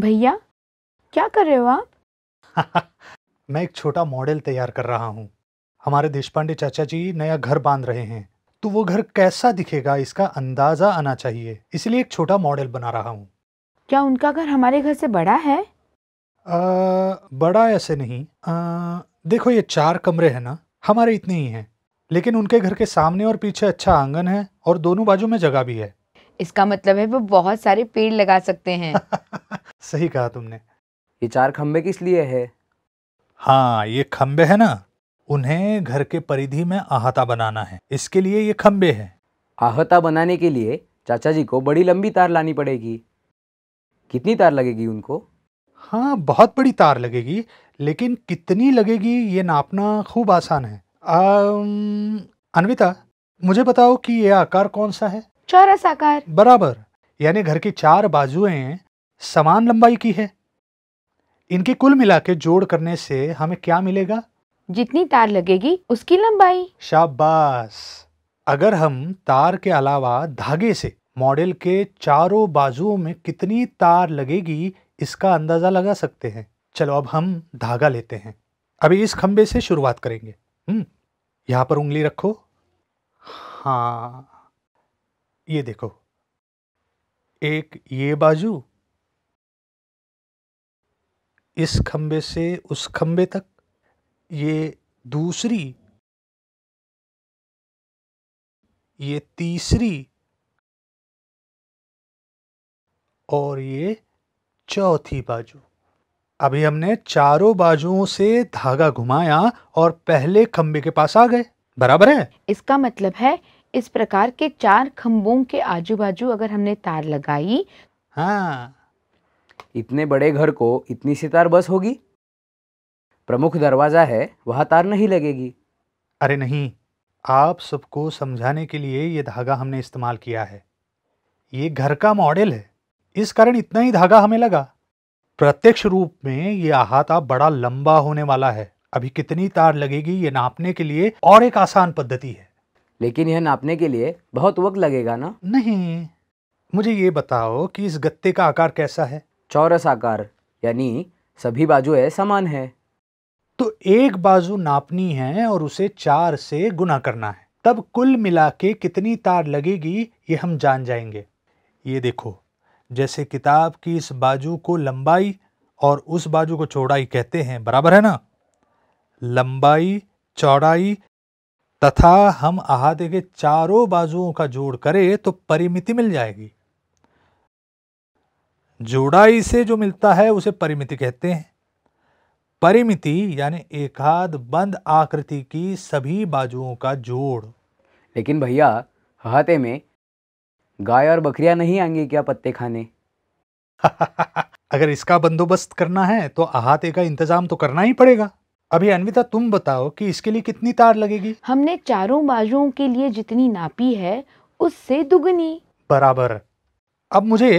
भैया क्या कर रहे हो आप मैं एक छोटा मॉडल तैयार कर रहा हूँ हमारे देशपांडे चाचा जी नया घर बांध रहे हैं तो वो घर कैसा दिखेगा इसका अंदाजा आना चाहिए इसलिए एक छोटा मॉडल बना रहा हूँ क्या उनका घर हमारे घर से बड़ा है आ, बड़ा ऐसे नहीं आ, देखो ये चार कमरे हैं ना हमारे इतने ही हैं लेकिन उनके घर के सामने और पीछे अच्छा आंगन है और दोनों बाजू में जगह भी है इसका मतलब है वो बहुत सारे पेड़ लगा सकते हैं सही कहा तुमने ये चार खम्बे किस लिए है हाँ ये खम्बे है ना उन्हें घर के परिधि में आहता बनाना है इसके लिए ये खम्बे है आहता बनाने के लिए चाचा जी को बड़ी लंबी तार लानी पड़ेगी कितनी तार लगेगी उनको हाँ बहुत बड़ी तार लगेगी लेकिन कितनी लगेगी ये नापना खूब आसान है अनविता मुझे बताओ कि ये आकार कौन सा है चौरस आकार बराबर यानी घर की चार बाजुएं समान लंबाई की है इनके कुल मिला के जोड़ करने से हमें क्या मिलेगा जितनी तार लगेगी उसकी लंबाई शाबाश अगर हम तार के अलावा धागे से मॉडल के चारों बाजुओं में कितनी तार लगेगी इसका अंदाजा लगा सकते हैं चलो अब हम धागा लेते हैं अभी इस खम्बे से शुरुआत करेंगे हम्म यहाँ पर उंगली रखो हाँ ये देखो एक ये बाजू इस खम्बे से उस खम्बे तक ये दूसरी ये तीसरी और ये चौथी बाजू अभी हमने चारों बाजुओं से धागा घुमाया और पहले खम्बे के पास आ गए बराबर है इसका मतलब है इस प्रकार के चार खम्बों के आजू बाजू अगर हमने तार लगाई हाँ इतने बड़े घर को इतनी सी तार बस होगी प्रमुख दरवाजा है वहां तार नहीं लगेगी अरे नहीं आप सबको समझाने के लिए ये धागा हमने इस्तेमाल किया है ये घर का मॉडल है इस कारण इतना ही धागा हमें लगा प्रत्यक्ष रूप में ये अहाता बड़ा लंबा होने वाला है अभी कितनी तार लगेगी ये नापने के लिए और एक आसान पद्धति है लेकिन यह नापने के लिए बहुत वक्त लगेगा ना नहीं मुझे ये बताओ कि इस गत्ते का आकार कैसा है चौरस आकार यानी सभी बाजुएं समान है तो एक बाजू नापनी है और उसे चार से गुना करना है तब कुल मिला के कितनी तार लगेगी ये हम जान जाएंगे ये देखो जैसे किताब की इस बाजू को लंबाई और उस बाजू को चौड़ाई कहते हैं बराबर है ना लंबाई चौड़ाई तथा हम अहादे के चारों बाजुओं का जोड़ करें तो परिमिति मिल जाएगी जोड़ाई से जो मिलता है उसे परिमिति कहते हैं परिमिति यानी एकाध बंद आकृति की सभी बाजुओं का जोड़ लेकिन भैया अहाते में गाय और बकरियां नहीं आएंगी क्या पत्ते खाने अगर इसका बंदोबस्त करना है तो अहाते का इंतजाम तो करना ही पड़ेगा अभी अनविता तुम बताओ कि इसके लिए कितनी तार लगेगी हमने चारों बाजुओं के लिए जितनी नापी है उससे दुगनी बराबर अब मुझे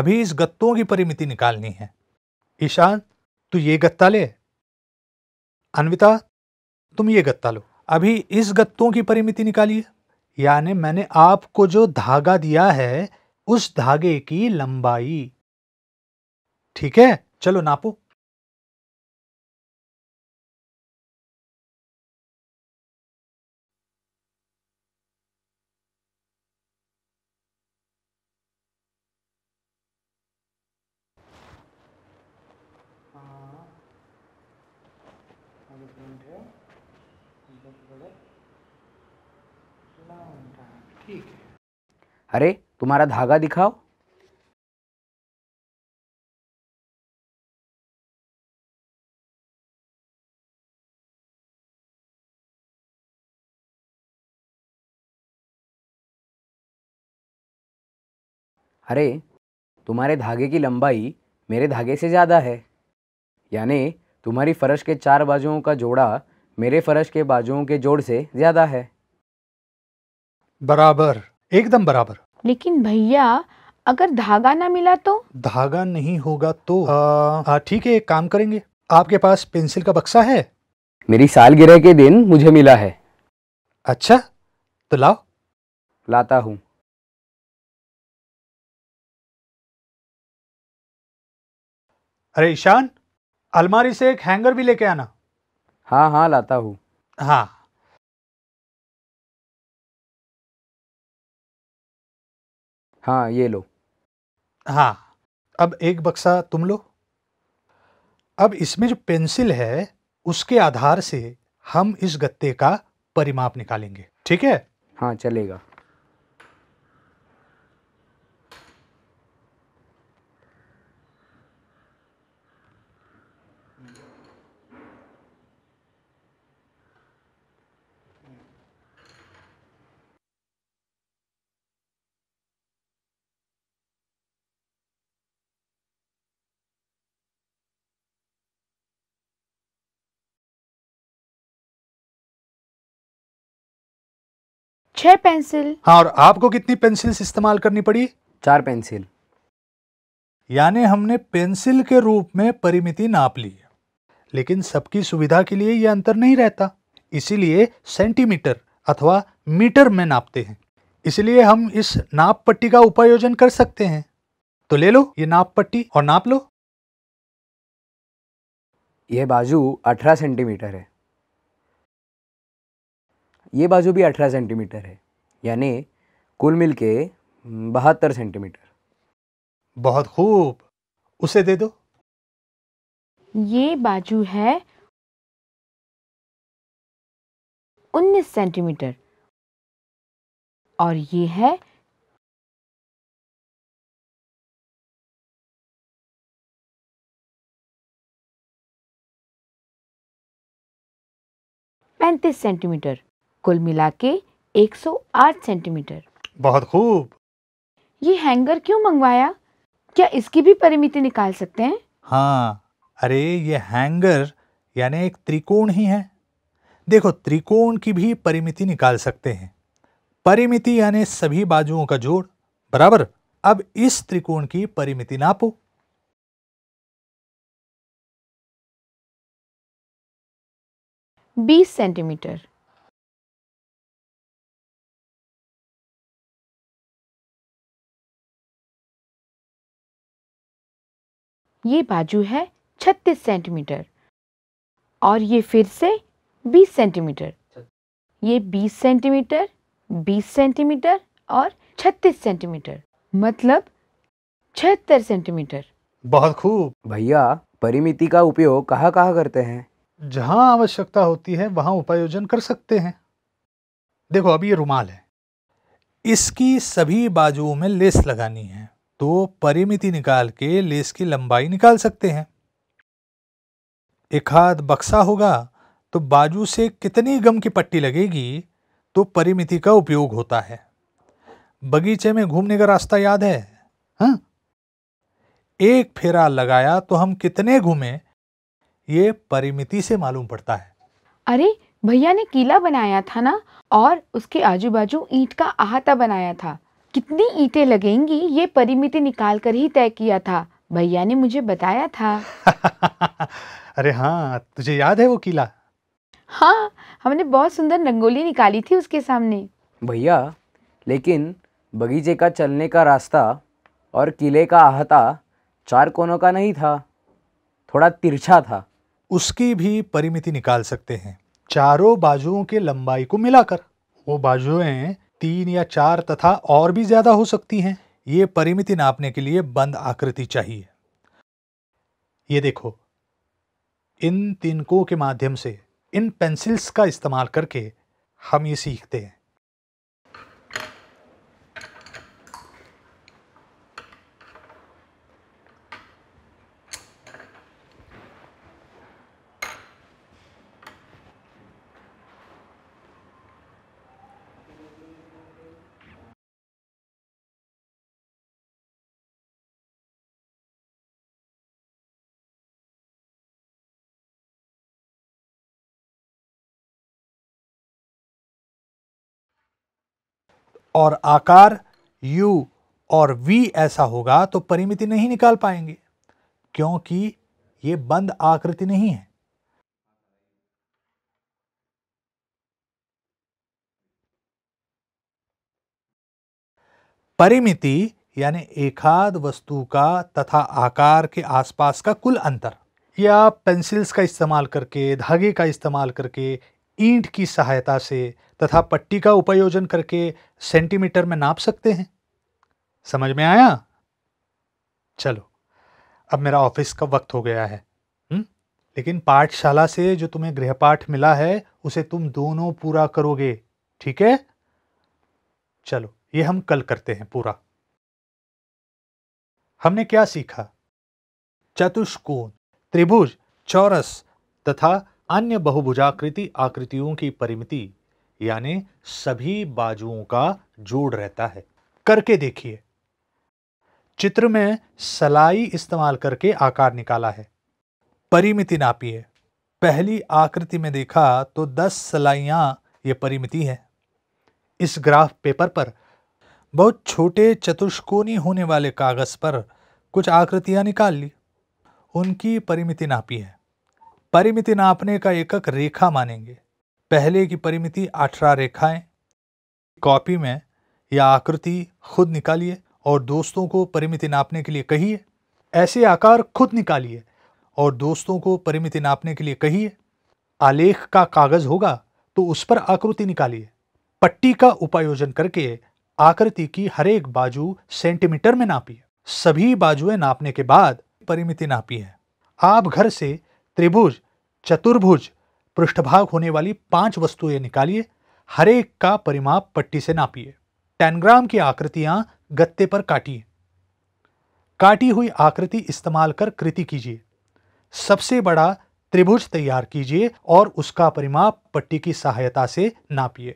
अभी इस गत्तों की परिमिति निकालनी है ईशान तू ये गत्ता ले अन्विता तुम ये गत्ता लो अभी इस गत्तों की परिमिति निकालिए यानी मैंने आपको जो धागा दिया है उस धागे की लंबाई ठीक है चलो नापो अरे तुम्हारा धागा दिखाओ अरे तुम्हारे धागे की लंबाई मेरे धागे से ज़्यादा है यानी तुम्हारी फ़र्श के चार बाजुओं का जोड़ा मेरे फर्श के बाजुओं के जोड़ से ज़्यादा है बराबर एकदम बराबर लेकिन भैया अगर धागा ना मिला तो धागा नहीं होगा तो ठीक है एक काम करेंगे आपके पास पेंसिल का बक्सा है मेरी सालगिरह के दिन मुझे मिला है अच्छा तो लाओ लाता हूँ अरे ईशान अलमारी से एक हैंगर भी लेके आना हाँ हाँ लाता हूँ हाँ हाँ ये लो हाँ अब एक बक्सा तुम लो अब इसमें जो पेंसिल है उसके आधार से हम इस गत्ते का परिमाप निकालेंगे ठीक है हाँ चलेगा छह पेंसिल हाँ और आपको कितनी पेंसिल्स इस्तेमाल करनी पड़ी चार पेंसिल यानी हमने पेंसिल के रूप में परिमिति नाप ली लेकिन सबकी सुविधा के लिए यह अंतर नहीं रहता इसीलिए सेंटीमीटर अथवा मीटर में नापते हैं इसलिए हम इस नाप पट्टी का उपायोजन कर सकते हैं तो ले लो ये नाप पट्टी और नाप लो यह बाजू 18 सेंटीमीटर है ये बाजू भी अठारह सेंटीमीटर है यानी कुल मिल के बहत्तर सेंटीमीटर बहुत खूब उसे दे दो ये बाजू है उन्नीस सेंटीमीटर और ये है पैंतीस सेंटीमीटर कुल मिला के एक सेंटीमीटर बहुत खूब ये हैंगर क्यों मंगवाया क्या इसकी भी परिमिति निकाल सकते हैं हाँ अरे ये हैंगर यानी एक त्रिकोण ही है देखो त्रिकोण की भी परिमिति निकाल सकते हैं परिमिति यानी सभी बाजुओं का जोड़ बराबर अब इस त्रिकोण की परिमिति नापो बीस सेंटीमीटर ये बाजू है 36 सेंटीमीटर और ये फिर से 20 सेंटीमीटर ये 20 सेंटीमीटर 20 सेंटीमीटर और 36 सेंटीमीटर मतलब छहत्तर सेंटीमीटर बहुत खूब भैया परिमिति का उपयोग कहाँ कहाँ करते हैं जहाँ आवश्यकता होती है वहाँ उपायोजन कर सकते हैं देखो अभी ये रुमाल है इसकी सभी बाजुओं में लेस लगानी है तो परिमिति निकाल के लेस की लंबाई निकाल सकते हैं एक हाथ बक्सा होगा तो बाजू से कितनी गम की पट्टी लगेगी तो परिमिति का उपयोग होता है बगीचे में घूमने का रास्ता याद है हा? एक फेरा लगाया तो हम कितने घूमे ये परिमिति से मालूम पड़ता है अरे भैया ने किला बनाया था ना और उसके आजू बाजू ईंट का अहाता बनाया था कितनी ईंटें लगेंगी ये परिमिति निकाल कर ही तय किया था भैया ने मुझे बताया था अरे हाँ तुझे याद है वो किला हाँ हमने बहुत सुंदर रंगोली निकाली थी उसके सामने भैया लेकिन बगीचे का चलने का रास्ता और किले का आहता चार कोनों का नहीं था थोड़ा तिरछा था उसकी भी परिमिति निकाल सकते हैं चारों बाजुओं के लंबाई को मिलाकर वो बाजुएं तीन या चार तथा और भी ज़्यादा हो सकती हैं ये परिमिति नापने के लिए बंद आकृति चाहिए ये देखो इन तिनकों के माध्यम से इन पेंसिल्स का इस्तेमाल करके हम ये सीखते हैं और आकार u और v ऐसा होगा तो परिमिति नहीं निकाल पाएंगे क्योंकि ये बंद आकृति नहीं है परिमिति यानी एकाध वस्तु का तथा आकार के आसपास का कुल अंतर या पेंसिल्स का इस्तेमाल करके धागे का इस्तेमाल करके ईंट की सहायता से तथा पट्टी का उपयोजन करके सेंटीमीटर में नाप सकते हैं समझ में आया चलो अब मेरा ऑफिस का वक्त हो गया है हुँ? हम्म? लेकिन पाठशाला से जो तुम्हें गृहपाठ मिला है उसे तुम दोनों पूरा करोगे ठीक है चलो ये हम कल करते हैं पूरा हमने क्या सीखा चतुष्कोण त्रिभुज चौरस तथा अन्य बहुभुजाकृति आकृतियों की परिमिति यानी सभी बाजुओं का जोड़ रहता है करके देखिए चित्र में सलाई इस्तेमाल करके आकार निकाला है परिमिति नापिए पहली आकृति में देखा तो 10 सलाइया ये परिमिति है इस ग्राफ पेपर पर बहुत छोटे चतुष्कोणी होने वाले कागज़ पर कुछ आकृतियां निकाल ली उनकी परिमिति नापी है परिमिति नापने का एकक रेखा मानेंगे पहले की परिमिति अठारह रेखाएं कॉपी में यह आकृति खुद निकालिए और दोस्तों को परिमिति नापने के लिए कहिए ऐसे आकार खुद निकालिए और दोस्तों को परिमिति नापने के लिए कहिए आलेख का कागज होगा तो उस पर आकृति निकालिए पट्टी का उपायोजन करके आकृति की हर एक बाजू सेंटीमीटर में नापिए सभी बाजुएं नापने के बाद परिमिति नापिए आप घर से त्रिभुज चतुर्भुज पृष्ठभाग होने वाली पांच वस्तुएं निकालिए हर एक का परिमाप पट्टी से नापिए टेनग्राम की आकृतियां गत्ते पर काटिए काटी हुई आकृति इस्तेमाल कर कृति कीजिए सबसे बड़ा त्रिभुज तैयार कीजिए और उसका परिमाप पट्टी की सहायता से नापिए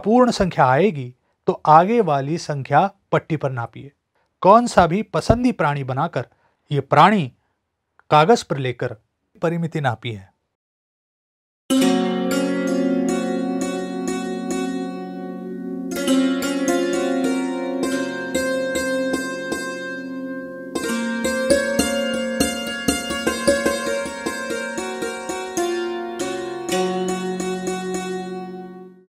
अपूर्ण संख्या आएगी तो आगे वाली संख्या पट्टी पर नापिए कौन सा भी पसंदी प्राणी बनाकर ये प्राणी कागज पर लेकर परिमिति नापी है